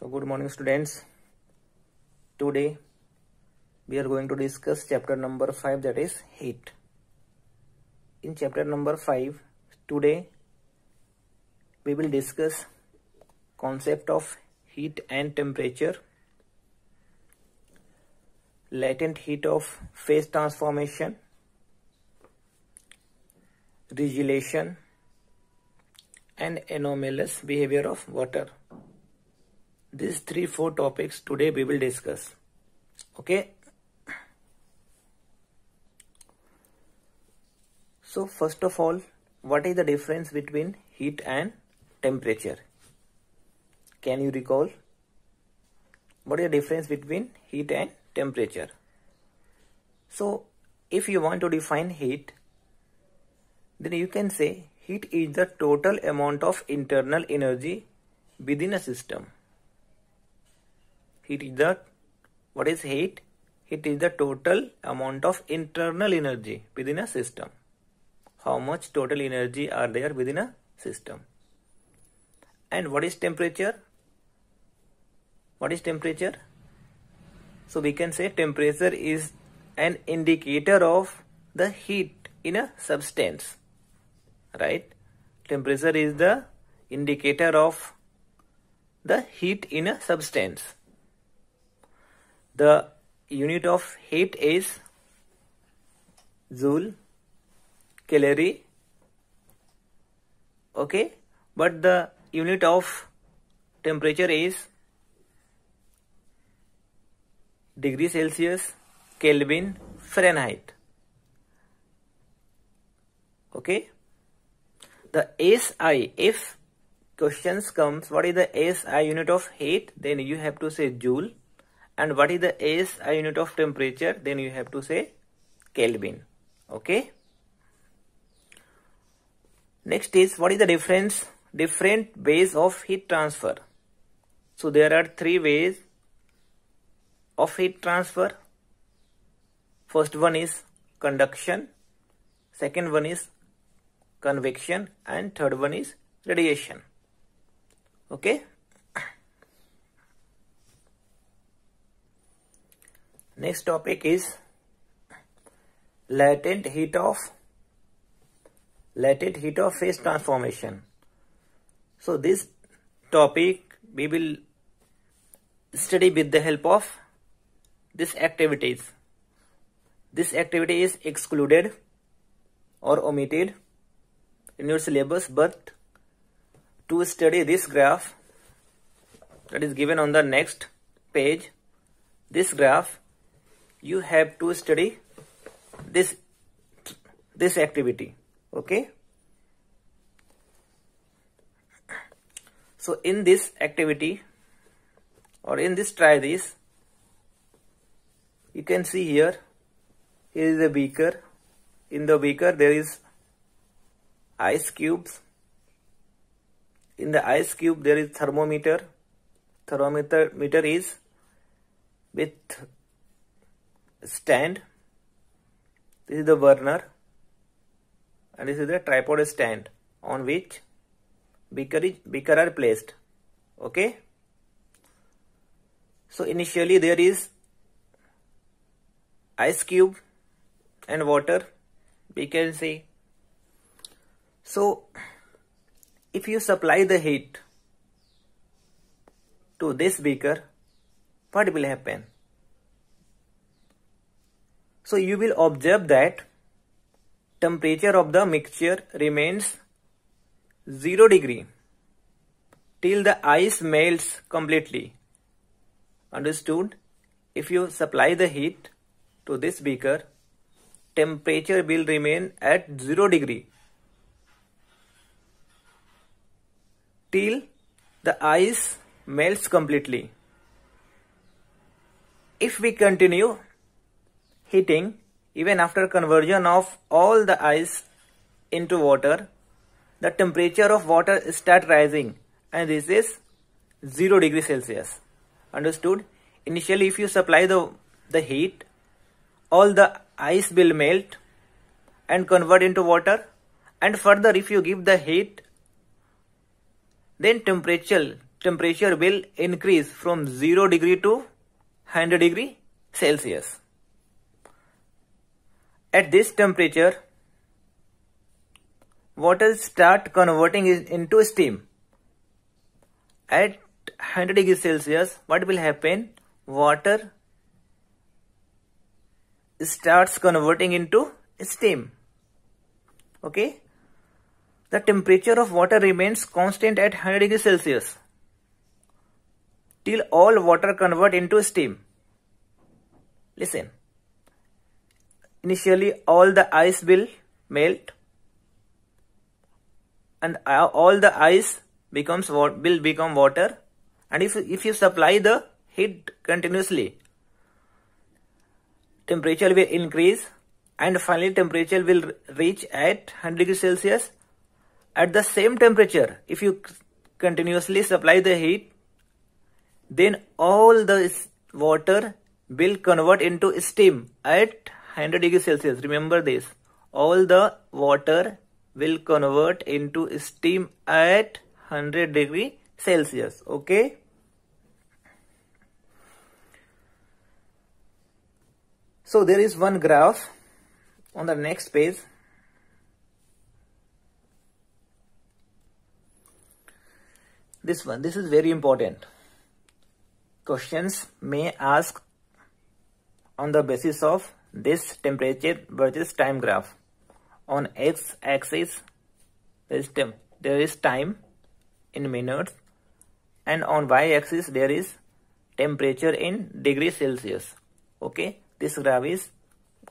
So good morning students. Today we are going to discuss chapter number 5 that is heat. In chapter number 5 today we will discuss concept of heat and temperature, latent heat of phase transformation, regulation and anomalous behavior of water these three four topics today we will discuss okay so first of all what is the difference between heat and temperature can you recall what is the difference between heat and temperature so if you want to define heat then you can say heat is the total amount of internal energy within a system Heat is the what is heat? Heat is the total amount of internal energy within a system. How much total energy are there within a system? And what is temperature? What is temperature? So we can say temperature is an indicator of the heat in a substance, right? Temperature is the indicator of the heat in a substance. The unit of heat is joule calorie okay but the unit of temperature is degree celsius kelvin fahrenheit okay the SI if questions comes what is the SI unit of heat then you have to say joule and what is the S a unit of temperature then you have to say Kelvin okay next is what is the difference different ways of heat transfer so there are three ways of heat transfer first one is conduction second one is convection and third one is radiation okay Next topic is latent heat of latent heat of phase transformation. So this topic we will study with the help of these activities. This activity is excluded or omitted in your syllabus but to study this graph that is given on the next page this graph you have to study this this activity okay so in this activity or in this try this you can see here here is a beaker in the beaker there is ice cubes in the ice cube there is thermometer thermometer meter is with stand this is the burner and this is the tripod stand on which beaker, is, beaker are placed okay so initially there is ice cube and water we can see. so if you supply the heat to this beaker what will happen so you will observe that temperature of the mixture remains 0 degree till the ice melts completely. Understood? If you supply the heat to this beaker, temperature will remain at 0 degree till the ice melts completely. If we continue heating even after conversion of all the ice into water, the temperature of water start rising and this is 0 degree Celsius. Understood? Initially if you supply the, the heat, all the ice will melt and convert into water and further if you give the heat, then temperature, temperature will increase from 0 degree to 100 degree Celsius. At this temperature, water start converting into steam. At 100 degrees Celsius, what will happen? Water starts converting into steam. Okay? The temperature of water remains constant at 100 degrees Celsius till all water convert into steam. Listen. Initially, all the ice will melt and uh, all the ice becomes will become water and if if you supply the heat continuously temperature will increase and finally temperature will reach at 100 degrees celsius at the same temperature if you continuously supply the heat then all the water will convert into steam at 100 degree Celsius. Remember this. All the water will convert into steam at 100 degree Celsius. Okay. So there is one graph on the next page. This one, this is very important. Questions may ask on the basis of this temperature versus time graph. On x-axis there is time in minutes and on y-axis there is temperature in degrees Celsius. Okay, this graph is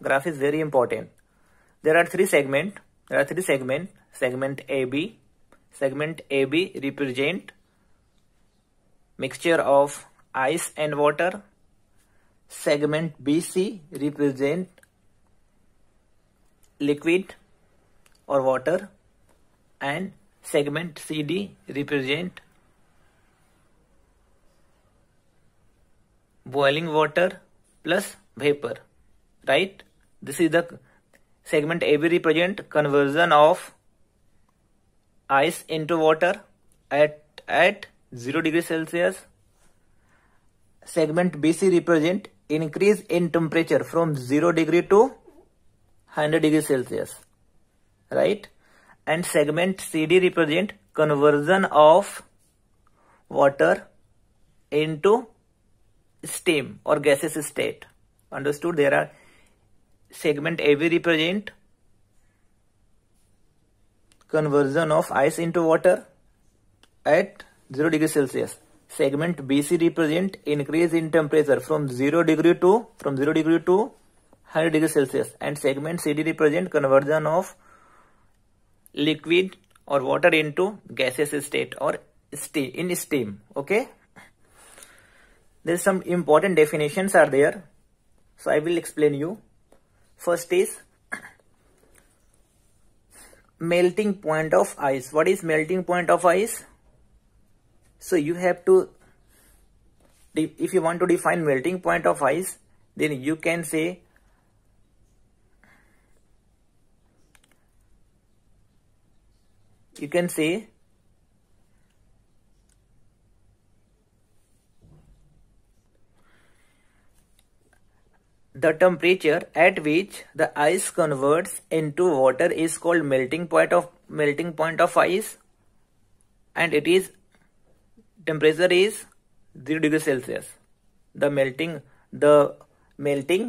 graph is very important. There are three segments. There are three segments. Segment AB. Segment AB represent mixture of ice and water segment BC represent liquid or water and segment CD represent boiling water plus vapor right this is the segment AB represent conversion of ice into water at at 0 degree Celsius segment BC represent increase in temperature from 0 degree to 100 degree Celsius, right? And segment CD represent conversion of water into steam or gaseous state. Understood? There are segment AB represent conversion of ice into water at 0 degree Celsius segment BC represent increase in temperature from 0 degree to from 0 degree to 100 degree Celsius and segment CD represent conversion of liquid or water into gaseous state or steam in steam okay there some important definitions are there so I will explain you first is melting point of ice what is melting point of ice so you have to, if you want to define melting point of ice, then you can say you can say the temperature at which the ice converts into water is called melting point of melting point of ice and it is temperature is 0 degree Celsius. The melting, the melting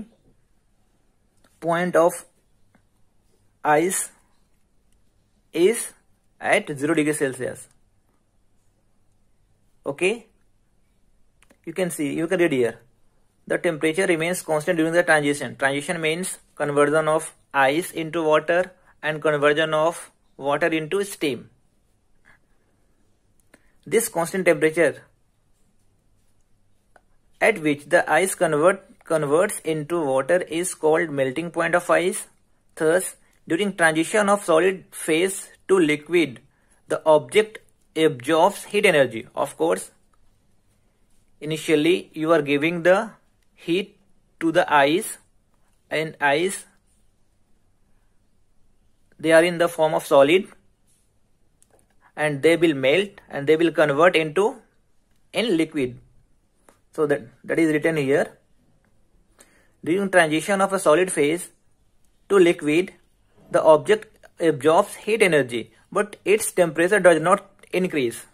point of ice is at 0 degree Celsius. Okay. You can see, you can read here. The temperature remains constant during the transition. Transition means conversion of ice into water and conversion of water into steam. This constant temperature at which the ice convert, converts into water is called melting point of ice. Thus, during transition of solid phase to liquid, the object absorbs heat energy. Of course, initially you are giving the heat to the ice and ice, they are in the form of solid and they will melt and they will convert into in liquid. So that, that is written here. During transition of a solid phase to liquid, the object absorbs heat energy, but its temperature does not increase.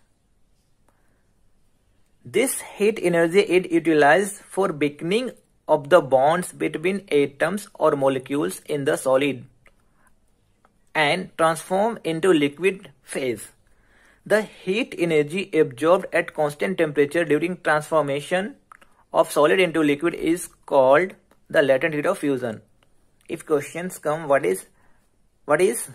This heat energy is utilized for breaking of the bonds between atoms or molecules in the solid and transform into liquid phase. The heat energy absorbed at constant temperature during transformation of solid into liquid is called the latent heat of fusion. If questions come, what is what is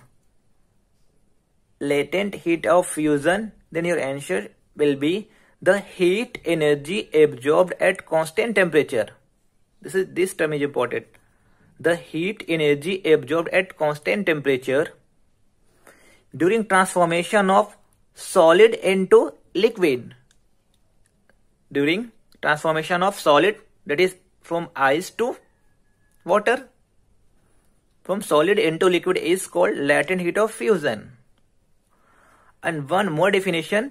latent heat of fusion? Then your answer will be the heat energy absorbed at constant temperature. This is this term is important. The heat energy absorbed at constant temperature during transformation of solid into liquid during transformation of solid that is from ice to water from solid into liquid is called latent heat of fusion and one more definition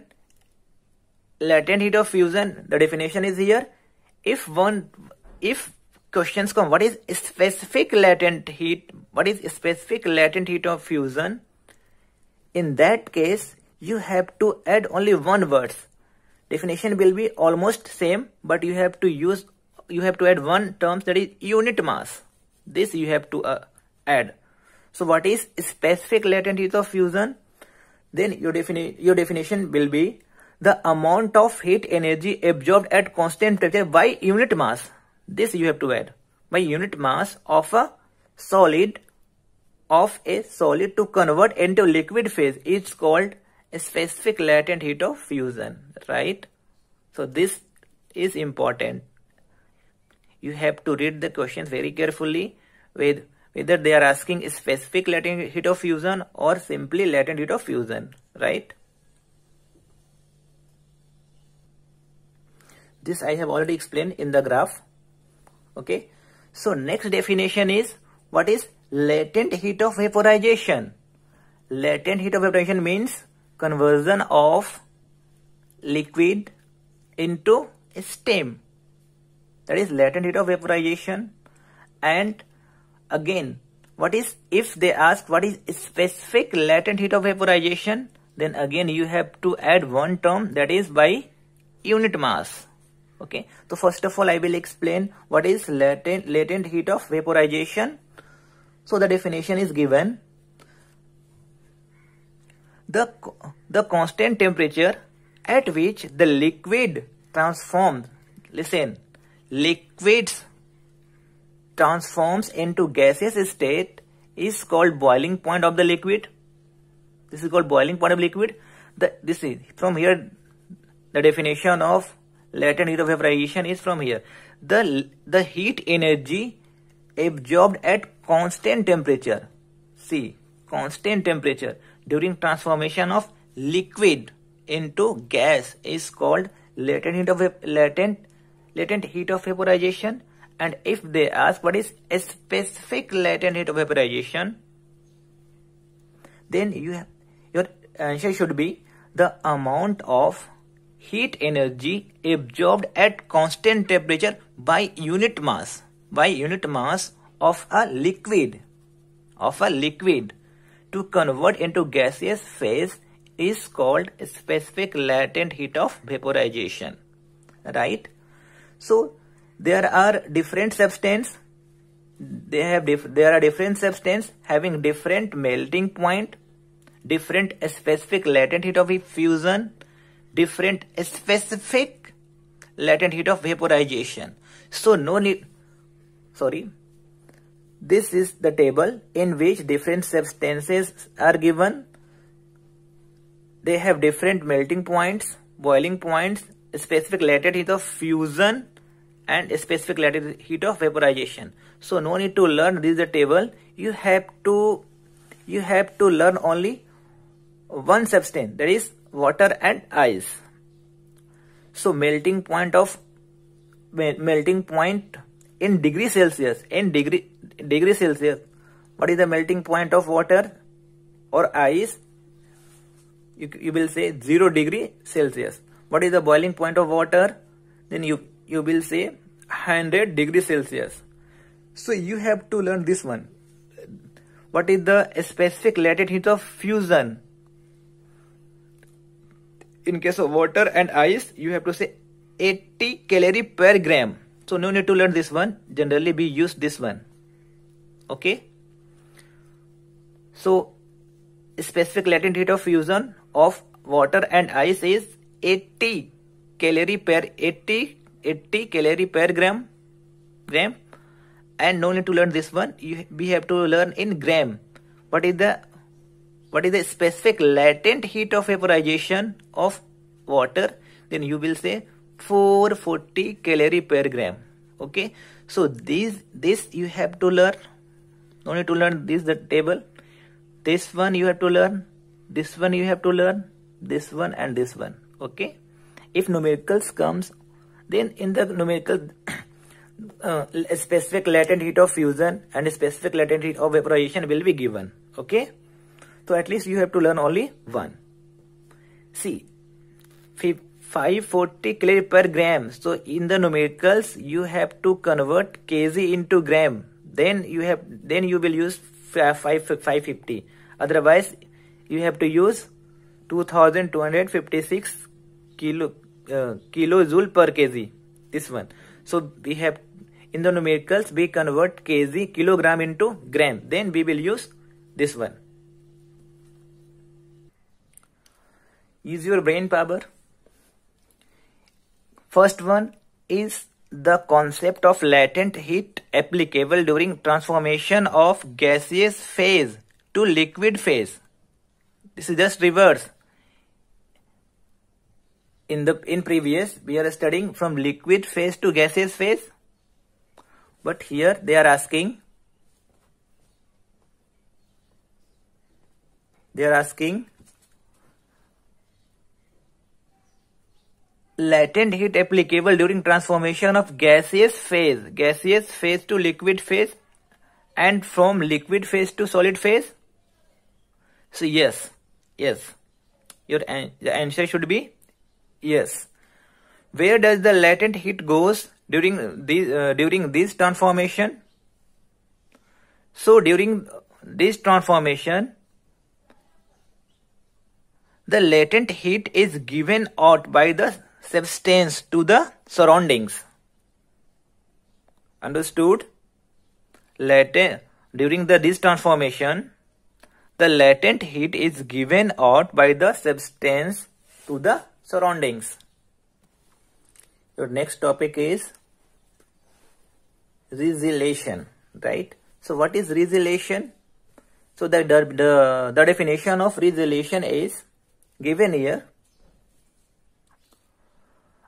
latent heat of fusion the definition is here if one if questions come what is specific latent heat what is specific latent heat of fusion in that case you have to add only one words. Definition will be almost same, but you have to use, you have to add one term that is unit mass. This you have to uh, add. So what is specific latent heat of fusion? Then your, defini your definition will be the amount of heat energy absorbed at constant temperature by unit mass. This you have to add. By unit mass of a solid of a solid to convert into liquid phase is called specific latent heat of fusion, right? So this is important. You have to read the questions very carefully with whether they are asking specific latent heat of fusion or simply latent heat of fusion, right? This I have already explained in the graph. Okay. So next definition is what is latent heat of vaporization? Latent heat of vaporization means conversion of liquid into steam that is latent heat of vaporization and again what is if they ask what is specific latent heat of vaporization then again you have to add one term that is by unit mass okay so first of all i will explain what is latent latent heat of vaporization so the definition is given the, the constant temperature at which the liquid transforms, listen, liquids transforms into gaseous state is called boiling point of the liquid. This is called boiling point of liquid. The, this is from here the definition of latent heat of evaporation is from here. The, the heat energy absorbed at constant temperature. See, constant temperature during transformation of liquid into gas is called latent heat of latent latent heat of vaporization and if they ask what is a specific latent heat of vaporization then you have, your answer should be the amount of heat energy absorbed at constant temperature by unit mass by unit mass of a liquid of a liquid to convert into gaseous phase is called specific latent heat of vaporization right so there are different substance they have dif there are different substance having different melting point different specific latent heat of fusion different specific latent heat of vaporization so no need sorry this is the table in which different substances are given. They have different melting points, boiling points, specific latent heat of fusion and specific latent heat of vaporization. So no need to learn this is the table. You have to you have to learn only one substance that is water and ice. So melting point of melting point in degree Celsius in degree degree Celsius. What is the melting point of water or ice? You, you will say 0 degree Celsius. What is the boiling point of water? Then you, you will say 100 degree Celsius. So you have to learn this one. What is the specific latent heat of fusion? In case of water and ice, you have to say 80 calorie per gram. So no need to learn this one. Generally we use this one okay so specific latent heat of fusion of water and ice is 80 calorie per 80 80 calorie per gram gram and no need to learn this one you, we have to learn in gram what is the what is the specific latent heat of vaporization of water then you will say 440 calorie per gram okay so these this you have to learn no need to learn this the table this one you have to learn this one you have to learn this one and this one okay if numericals comes then in the numerical uh, specific latent heat of fusion and specific latent heat of vaporization will be given okay so at least you have to learn only one see 540 kilo per gram so in the numericals you have to convert kg into gram then you have then you will use 550 otherwise you have to use 2256 kilo uh, kilojoule per kg this one so we have in the numericals we convert kg kilogram into gram then we will use this one is your brain power first one is the concept of latent heat applicable during transformation of gaseous phase to liquid phase. This is just reverse. In the in previous, we are studying from liquid phase to gaseous phase. But here they are asking, they are asking latent heat applicable during transformation of gaseous phase gaseous phase to liquid phase and from liquid phase to solid phase so yes yes your an the answer should be yes where does the latent heat goes during the uh, during this transformation so during this transformation the latent heat is given out by the substance to the surroundings. Understood? Latent, during the this transformation, the latent heat is given out by the substance to the surroundings. Your next topic is resilation, right? So what is resilation? So the, the, the definition of resilation is given here.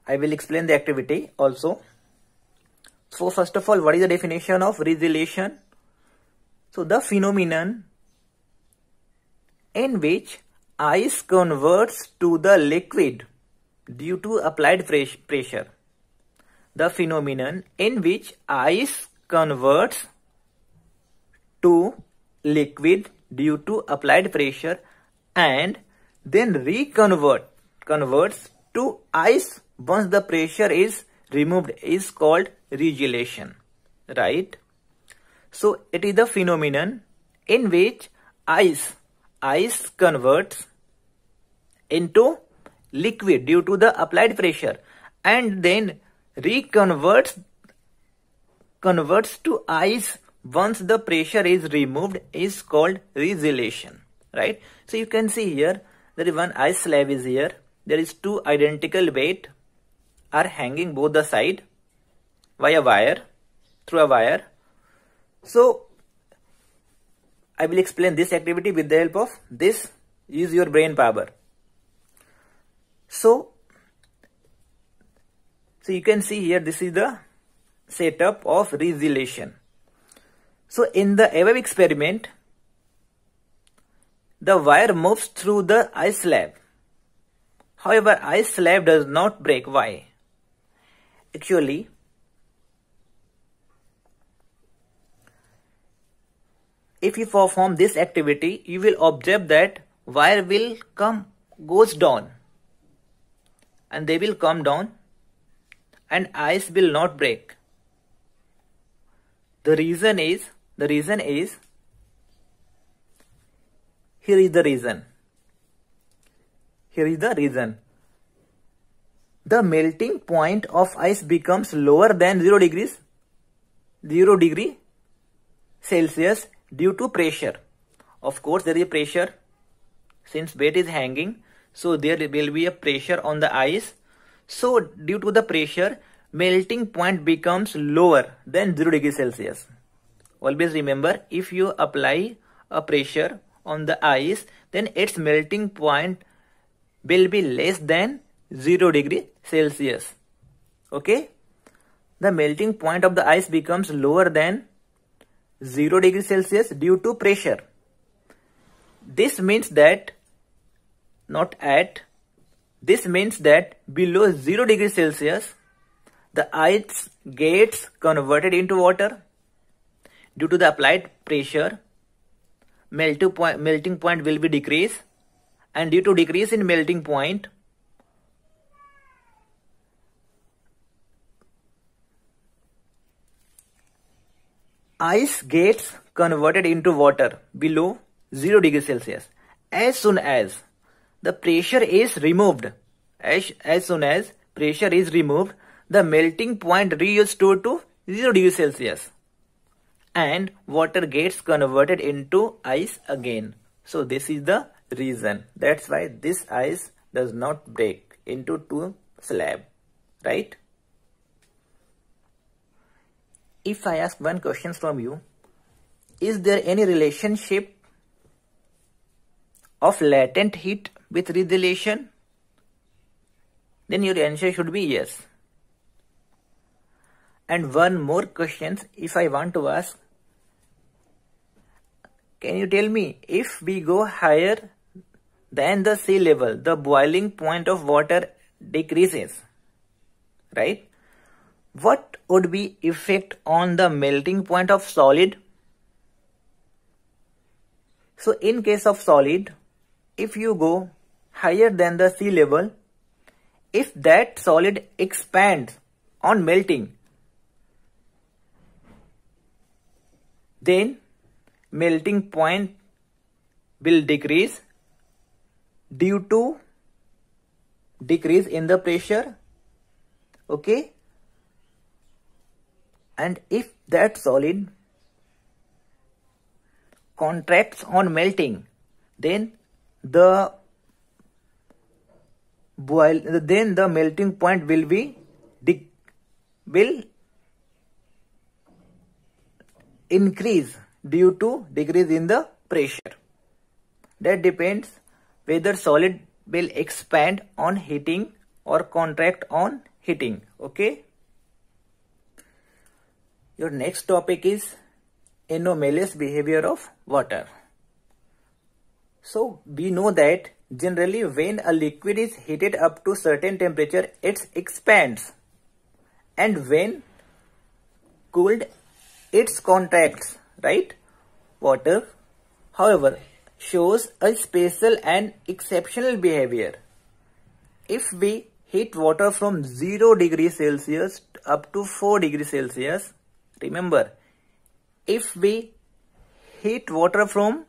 I will explain the activity also. So first of all, what is the definition of resolution? So the phenomenon in which ice converts to the liquid due to applied pressure. The phenomenon in which ice converts to liquid due to applied pressure and then reconvert converts to ice once the pressure is removed is called regelation right so it is the phenomenon in which ice ice converts into liquid due to the applied pressure and then reconverts converts to ice once the pressure is removed is called regelation right so you can see here there is one ice slab is here there is two identical weight are hanging both the side via wire through a wire so I will explain this activity with the help of this is your brain power so so you can see here this is the setup of resolution. so in the above experiment the wire moves through the ice slab however ice slab does not break why actually if you perform this activity you will observe that wire will come goes down and they will come down and ice will not break the reason is the reason is here is the reason here is the reason the melting point of ice becomes lower than 0 degrees 0 degree Celsius due to pressure. Of course, there is pressure since weight is hanging. So there will be a pressure on the ice. So due to the pressure, melting point becomes lower than 0 degree Celsius. Always remember, if you apply a pressure on the ice, then its melting point will be less than 0 degree Celsius. Okay. The melting point of the ice becomes lower than 0 degree Celsius due to pressure. This means that not at this means that below 0 degree Celsius the ice gets converted into water due to the applied pressure melting point, melting point will be decreased and due to decrease in melting point Ice gets converted into water below 0 degree Celsius as soon as the pressure is removed. As, as soon as pressure is removed, the melting point restored to 0 degree Celsius and water gets converted into ice again. So this is the reason. That's why this ice does not break into two slab, right? if I ask one question from you, is there any relationship of latent heat with rethelation? Then your answer should be yes. And one more question if I want to ask, can you tell me if we go higher than the sea level, the boiling point of water decreases, right? What would be effect on the melting point of solid? So in case of solid, if you go higher than the sea level, if that solid expands on melting, then melting point will decrease due to decrease in the pressure okay and if that solid contracts on melting, then the boil then the melting point will be will increase due to decrease in the pressure. That depends whether solid will expand on heating or contract on heating. Okay. Your next topic is anomalous behavior of water. So we know that generally when a liquid is heated up to certain temperature, it expands and when cooled, it contracts, right? Water, however, shows a special and exceptional behavior. If we heat water from 0 degree Celsius up to 4 degree Celsius, Remember, if we heat water from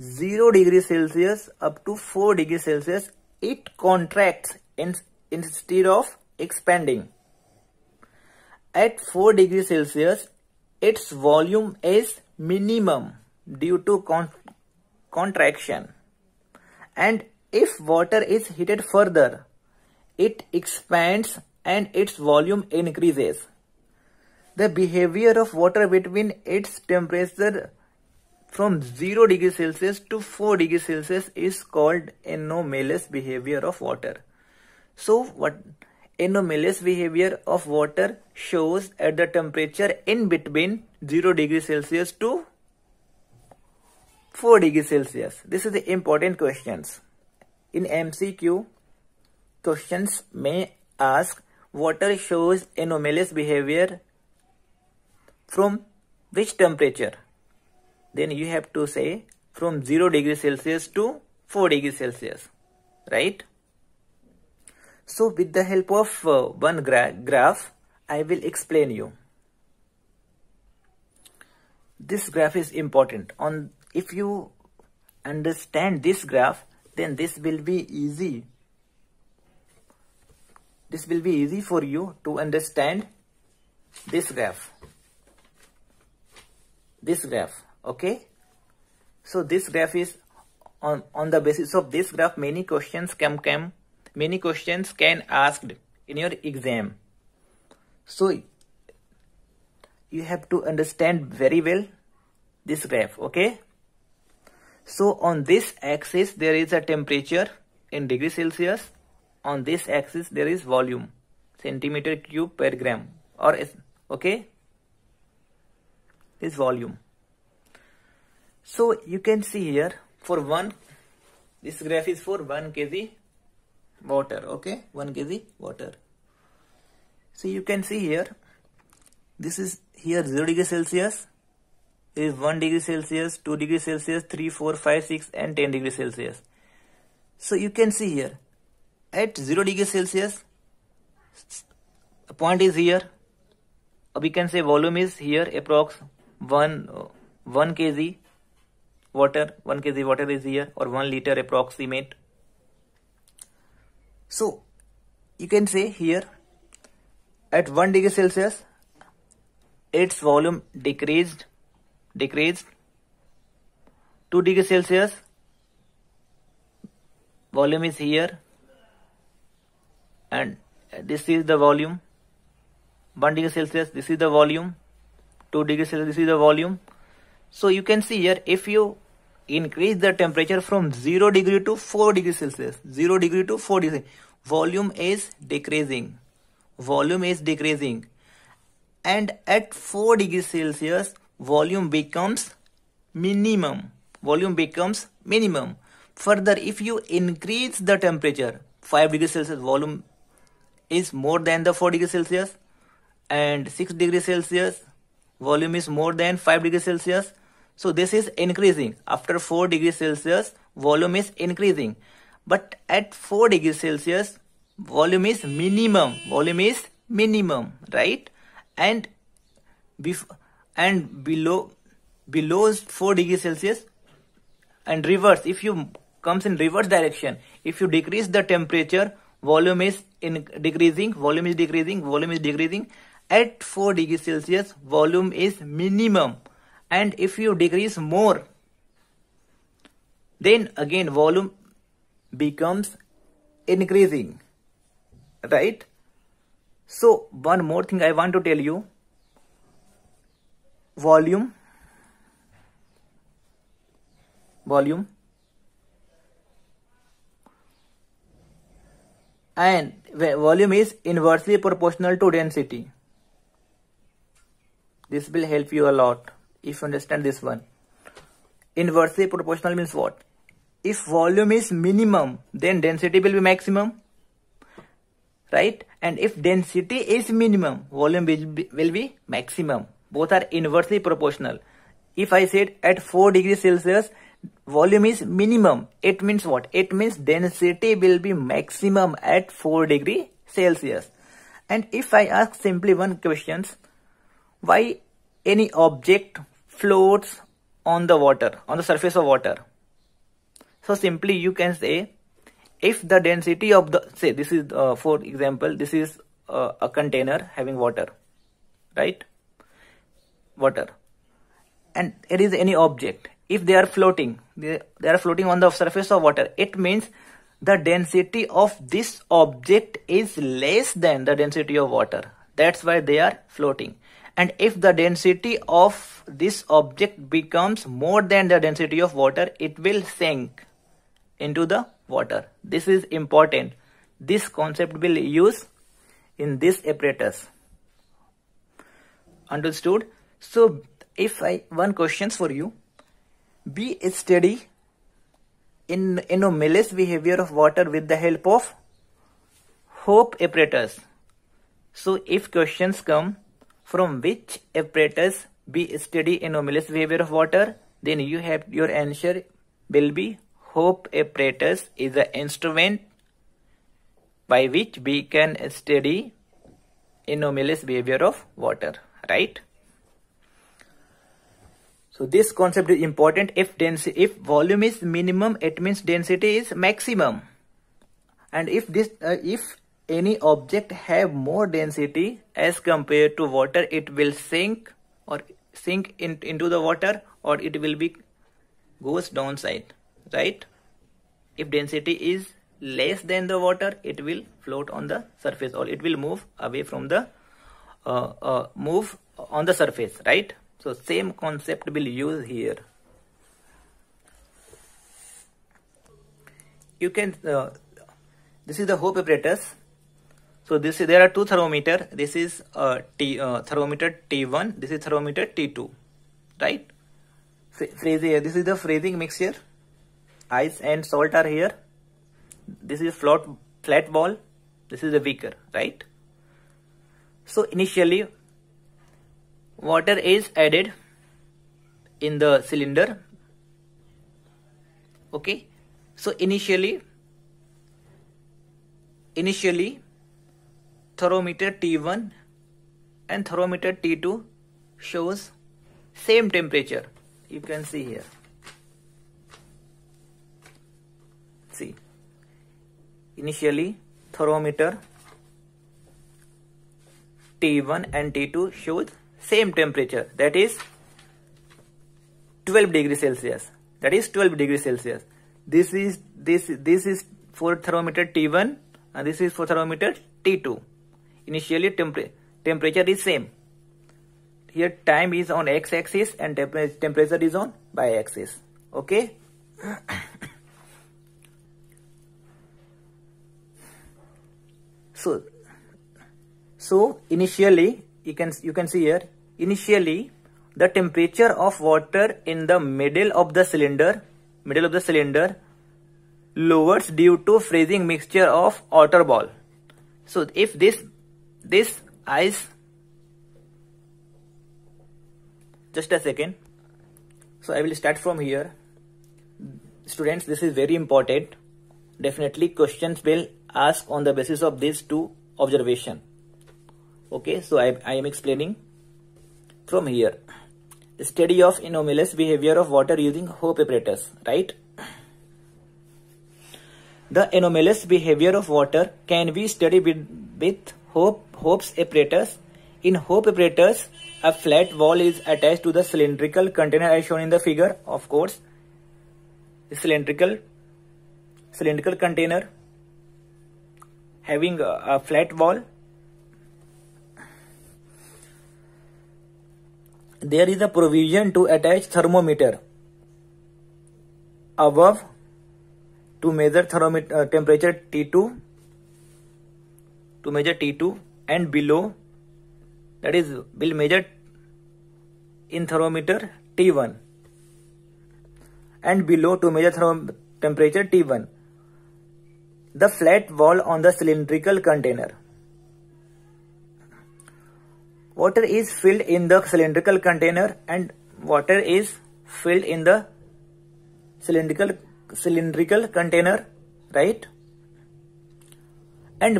0 degree Celsius up to 4 degree Celsius, it contracts instead of expanding. At 4 degree Celsius, its volume is minimum due to con contraction. And if water is heated further, it expands and its volume increases the behavior of water between its temperature from 0 degree Celsius to 4 degree Celsius is called anomalous behavior of water. So what anomalous behavior of water shows at the temperature in between 0 degree Celsius to 4 degree Celsius. This is the important questions. In MCQ, questions may ask water shows anomalous behavior from which temperature then you have to say from 0 degree celsius to 4 degree celsius right so with the help of uh, one gra graph i will explain you this graph is important on if you understand this graph then this will be easy this will be easy for you to understand this graph this graph okay so this graph is on on the basis of this graph many questions can come many questions can asked in your exam so you have to understand very well this graph okay so on this axis there is a temperature in degree celsius on this axis there is volume centimeter cube per gram or okay is volume. So you can see here for one, this graph is for 1 kg water, okay, 1 kg water. So you can see here, this is here 0 degree Celsius, is 1 degree Celsius, 2 degree Celsius, 3, 4, 5, 6 and 10 degree Celsius. So you can see here, at 0 degree Celsius, a point is here, or we can say volume is here approx 1 1 kg water 1 kg water is here or 1 liter approximate so you can say here at 1 degree celsius its volume decreased decreased 2 degree celsius volume is here and this is the volume 1 degree celsius this is the volume 2 degree Celsius this is the volume so you can see here if you increase the temperature from 0 degree to 4 degree Celsius 0 degree to 4 degree volume is decreasing volume is decreasing and at 4 degree Celsius volume becomes minimum volume becomes minimum further if you increase the temperature 5 degree Celsius volume is more than the 4 degree Celsius and 6 degree Celsius volume is more than 5 degrees Celsius. So this is increasing. After 4 degrees Celsius, volume is increasing. But at 4 degrees Celsius, volume is minimum. Volume is minimum, right? And before, and below below 4 degrees Celsius and reverse. If you comes in reverse direction, if you decrease the temperature, volume is in decreasing, volume is decreasing, volume is decreasing at 4 degree Celsius volume is minimum and if you decrease more then again volume becomes increasing right so one more thing I want to tell you volume volume and volume is inversely proportional to density this will help you a lot if you understand this one. Inversely proportional means what? If volume is minimum, then density will be maximum. Right? And if density is minimum, volume will be, will be maximum. Both are inversely proportional. If I said at 4 degrees Celsius, volume is minimum. It means what? It means density will be maximum at 4 degree Celsius. And if I ask simply one questions, why any object floats on the water, on the surface of water. So simply you can say if the density of the, say this is uh, for example, this is uh, a container having water, right? Water. And there is any object. If they are floating, they, they are floating on the surface of water. It means the density of this object is less than the density of water. That's why they are floating and if the density of this object becomes more than the density of water it will sink into the water this is important this concept will use in this apparatus understood so if i one questions for you be steady in anomalous behavior of water with the help of hope apparatus so if questions come from which apparatus be study anomalous behavior of water, then you have your answer will be Hope apparatus is the instrument by which we can study anomalous behavior of water, right? So this concept is important. If density, if volume is minimum, it means density is maximum. And if this, uh, if any object have more density as compared to water it will sink or sink in, into the water or it will be goes downside right if density is less than the water it will float on the surface or it will move away from the uh, uh, move on the surface right so same concept will use here you can uh, this is the hope apparatus so this there are two thermometer. This is uh, T uh, thermometer T1. This is thermometer T2, right? here. This is the freezing mixture. Ice and salt are here. This is flat flat ball. This is the beaker, right? So initially, water is added in the cylinder. Okay. So initially, initially thermometer T1 and thermometer T2 shows same temperature you can see here see initially thermometer T1 and T2 shows same temperature that is 12 degree Celsius that is 12 degree Celsius this is this this is for thermometer T1 and this is for thermometer T2 initially temper temperature is same here time is on x-axis and temp temperature is on y-axis okay so so initially you can you can see here initially the temperature of water in the middle of the cylinder middle of the cylinder lowers due to freezing mixture of water ball so if this this ice just a second so I will start from here students this is very important definitely questions will ask on the basis of these two observation okay so I, I am explaining from here study of anomalous behavior of water using Hope apparatus right the anomalous behavior of water can be studied with, with Hope Hope's apparatus. In Hope apparatus, a flat wall is attached to the cylindrical container as shown in the figure, of course. The cylindrical, cylindrical container having a, a flat wall. There is a provision to attach thermometer above to measure thermometer uh, temperature T2 to measure T2 and below that is will measure in thermometer T1 and below to measure temperature T1 the flat wall on the cylindrical container water is filled in the cylindrical container and water is filled in the cylindrical cylindrical container right and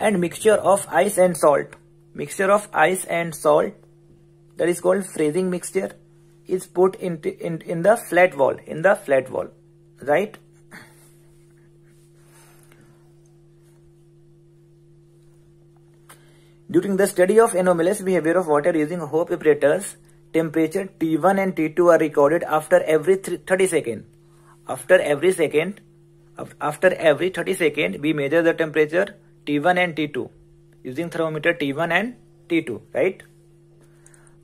and mixture of ice and salt. Mixture of ice and salt that is called freezing mixture is put into in, in the flat wall in the flat wall right During the study of anomalous behavior of water using Hope apparatus, temperature T1 and T2 are recorded after every 30 seconds. After every second, after every 30 seconds, we measure the temperature T1 and T2 using thermometer T1 and T2, right?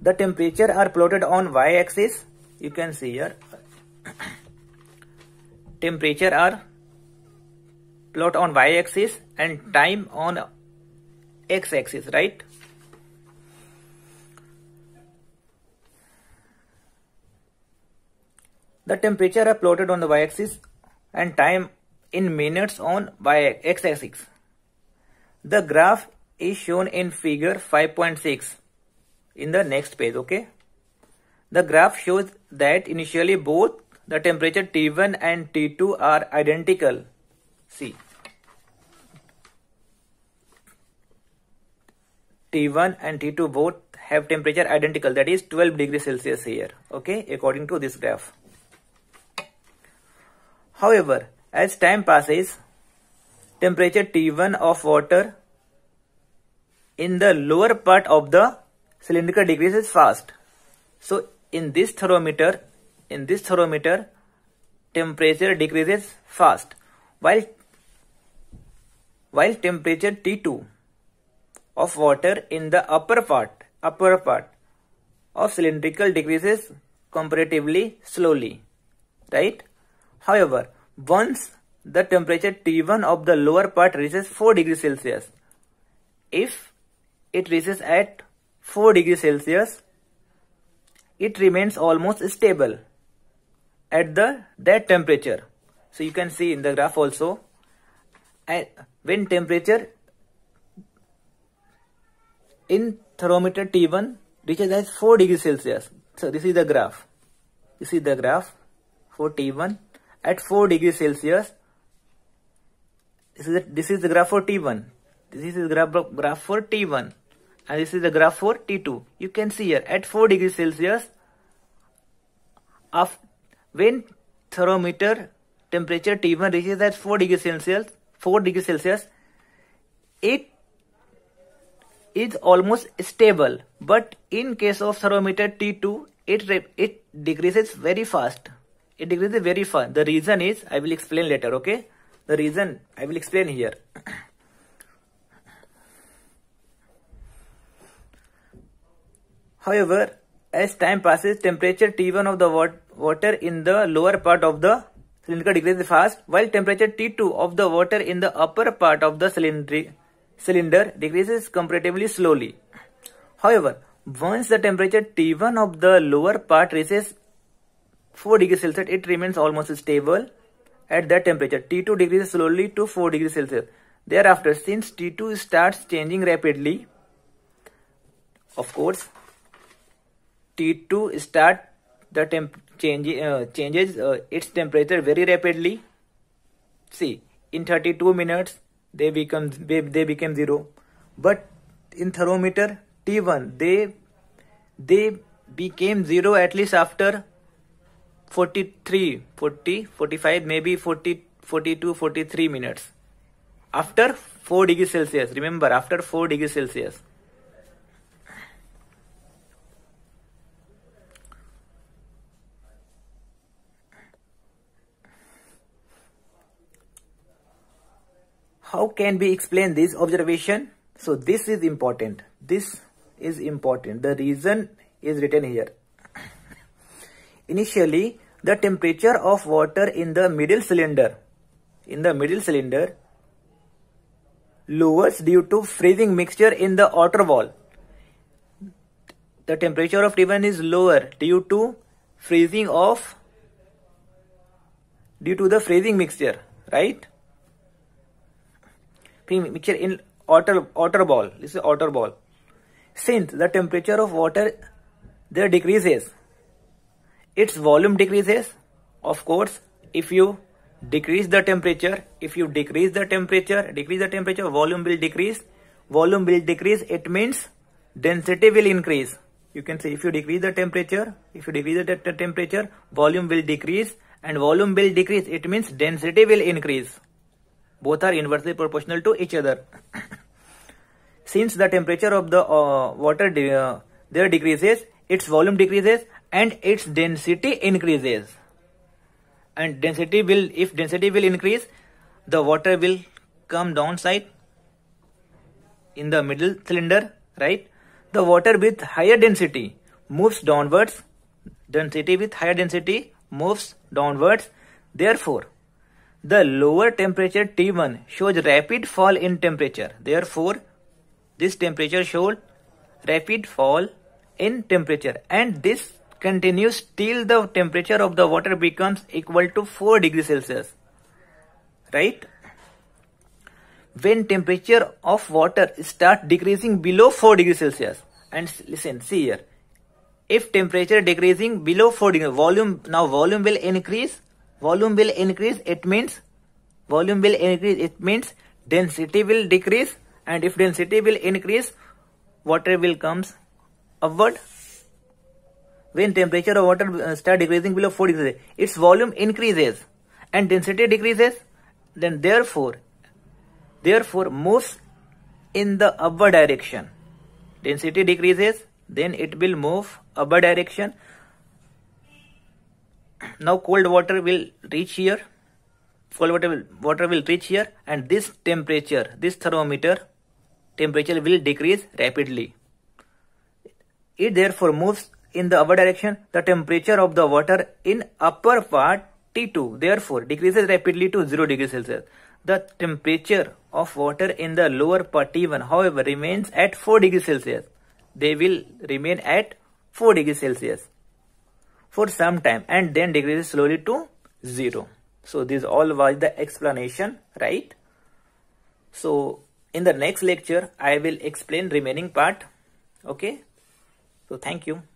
The temperature are plotted on y-axis. You can see here. temperature are plot on y-axis and time on x-axis, right? The temperature are plotted on the y-axis and time in minutes on y x-axis. The graph is shown in figure 5.6 in the next page, okay? The graph shows that initially both the temperature T1 and T2 are identical. See. T1 and T2 both have temperature identical that is 12 degrees Celsius here okay according to this graph. However as time passes temperature T1 of water in the lower part of the cylindrical decreases fast. So in this thermometer, in this thermometer, temperature decreases fast while while temperature T2 of water in the upper part upper part of cylindrical decreases comparatively slowly right however once the temperature T1 of the lower part reaches 4 degrees Celsius. If it reaches at 4 degrees Celsius, it remains almost stable at the that temperature. So you can see in the graph also, when temperature in thermometer T1 reaches as 4 degrees Celsius. So this is the graph. This is the graph for T1 at 4 degrees Celsius this is the, this is the graph for T1. This is the graph, graph for T1 and this is the graph for T2. You can see here at 4 degrees Celsius of when thermometer temperature T1 reaches at 4 degrees Celsius 4 degrees Celsius it is almost stable but in case of thermometer T2 it it decreases very fast it decreases very fast the reason is I will explain later okay the reason I will explain here. However, as time passes, temperature T1 of the water in the lower part of the cylinder decreases fast, while temperature T2 of the water in the upper part of the cylinder decreases comparatively slowly. However, once the temperature T1 of the lower part reaches 4 degrees Celsius, it remains almost stable at that temperature T2 decreases slowly to 4 degrees Celsius. Thereafter, since T2 starts changing rapidly, of course, T2 start the temp change, uh, changes uh, its temperature very rapidly. See, in 32 minutes, they become they, they became zero. But in thermometer T1, they they became zero at least after 43 40 45 maybe 40 42 43 minutes after 4 degrees celsius remember after 4 degrees celsius how can we explain this observation so this is important this is important the reason is written here Initially, the temperature of water in the middle cylinder, in the middle cylinder, lowers due to freezing mixture in the outer wall. The temperature of T1 is lower due to freezing of due to the freezing mixture, right? Mixture in outer outer ball. This is outer ball. Since the temperature of water there decreases, its volume decreases of course if you decrease the temperature if you decrease the temperature decrease the temperature volume will decrease volume will decrease it means density will increase you can say if you decrease the temperature if you decrease the te temperature volume will decrease and volume will decrease it means density will increase both are inversely proportional to each other since the temperature of the uh, water de uh, there decreases its volume decreases and its density increases and density will if density will increase the water will come downside. in the middle cylinder right the water with higher density moves downwards density with higher density moves downwards therefore the lower temperature T1 shows rapid fall in temperature therefore this temperature shows rapid fall in temperature and this continues till the temperature of the water becomes equal to 4 degrees Celsius. Right? When temperature of water start decreasing below 4 degrees Celsius. And listen, see here. If temperature decreasing below 4 degrees, volume, now volume will increase. Volume will increase, it means, volume will increase, it means density will decrease. And if density will increase, water will comes upward when temperature of water uh, start decreasing below 4 degrees, its volume increases and density decreases. Then therefore, therefore moves in the upward direction. Density decreases, then it will move upward direction. Now cold water will reach here. Cold water will, water will reach here and this temperature, this thermometer temperature will decrease rapidly. It therefore moves in the other direction, the temperature of the water in upper part T2 therefore decreases rapidly to 0 degrees Celsius. The temperature of water in the lower part T1 however remains at 4 degrees Celsius. They will remain at 4 degrees Celsius for some time and then decreases slowly to 0. So this all was the explanation, right? So in the next lecture, I will explain remaining part. Okay. So thank you.